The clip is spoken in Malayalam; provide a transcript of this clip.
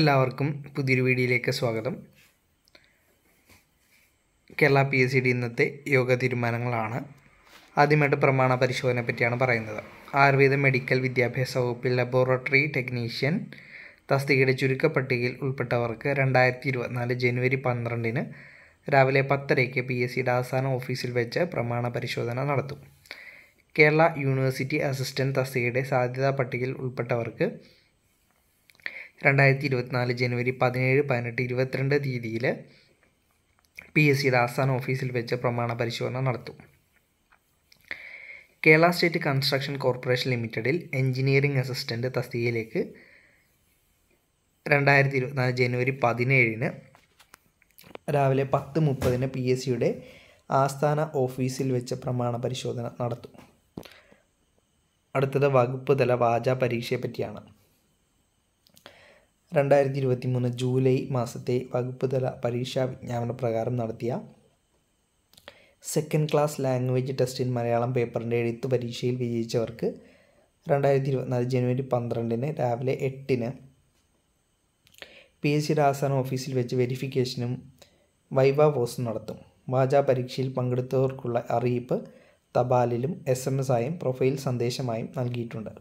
എല്ലാവർക്കും പുതിയൊരു വീഡിയോയിലേക്ക് സ്വാഗതം കേരള പി എസ് സി ഡി ഇന്നത്തെ യോഗ തീരുമാനങ്ങളാണ് ആദ്യമായിട്ട് പ്രമാണ പരിശോധനയെ പറ്റിയാണ് പറയുന്നത് ആയുർവേദ മെഡിക്കൽ വിദ്യാഭ്യാസ വകുപ്പിൽ ലബോറട്ടറി ടെക്നീഷ്യൻ തസ്തികയുടെ ചുരുക്കപ്പട്ടികയിൽ ഉൾപ്പെട്ടവർക്ക് രണ്ടായിരത്തി ഇരുപത്തിനാല് ജനുവരി പന്ത്രണ്ടിന് രാവിലെ പത്തരയ്ക്ക് പി എസ് സിയുടെ ആസ്ഥാന ഓഫീസിൽ വെച്ച് പ്രമാണ പരിശോധന നടത്തും കേരള യൂണിവേഴ്സിറ്റി അസിസ്റ്റൻറ്റ് തസ്തികയുടെ സാധ്യതാ പട്ടികയിൽ ഉൾപ്പെട്ടവർക്ക് രണ്ടായിരത്തി ഇരുപത്തിനാല് ജനുവരി പതിനേഴ് പതിനെട്ട് ഇരുപത്തിരണ്ട് തീയതിയിൽ പി എസ് സിയുടെ ആസ്ഥാന ഓഫീസിൽ വെച്ച് പ്രമാണ പരിശോധന നടത്തും കേരള സ്റ്റേറ്റ് കൺസ്ട്രക്ഷൻ കോർപ്പറേഷൻ ലിമിറ്റഡിൽ എഞ്ചിനീയറിംഗ് അസിസ്റ്റൻ്റ് തസ്തികയിലേക്ക് രണ്ടായിരത്തി ഇരുപത്തിനാല് ജനുവരി പതിനേഴിന് രാവിലെ പത്ത് മുപ്പതിന് പി എസ് സിയുടെ ആസ്ഥാന ഓഫീസിൽ വെച്ച് പ്രമാണ പരിശോധന നടത്തും അടുത്തത് വകുപ്പ് തല വാചാ പരീക്ഷയെ പറ്റിയാണ് രണ്ടായിരത്തി ഇരുപത്തി മൂന്ന് ജൂലൈ മാസത്തെ വകുപ്പ് തല പരീക്ഷാ വിജ്ഞാപന പ്രകാരം നടത്തിയ സെക്കൻഡ് ക്ലാസ് ലാംഗ്വേജ് ടെസ്റ്റിൻ മലയാളം പേപ്പറിൻ്റെ എഴുത്ത് പരീക്ഷയിൽ വിജയിച്ചവർക്ക് രണ്ടായിരത്തി ഇരുപത്തിനാല് ജനുവരി പന്ത്രണ്ടിന് രാവിലെ എട്ടിന് പി എസ് സി രാസാന ഓഫീസിൽ വെച്ച് വെരിഫിക്കേഷനും വൈവ പോസ്റ്റും നടത്തും വാചാ പരീക്ഷയിൽ പങ്കെടുത്തവർക്കുള്ള അറിയിപ്പ് തപാലിലും എസ് എം എസ് ആയും പ്രൊഫൈൽ സന്ദേശമായും നൽകിയിട്ടുണ്ട്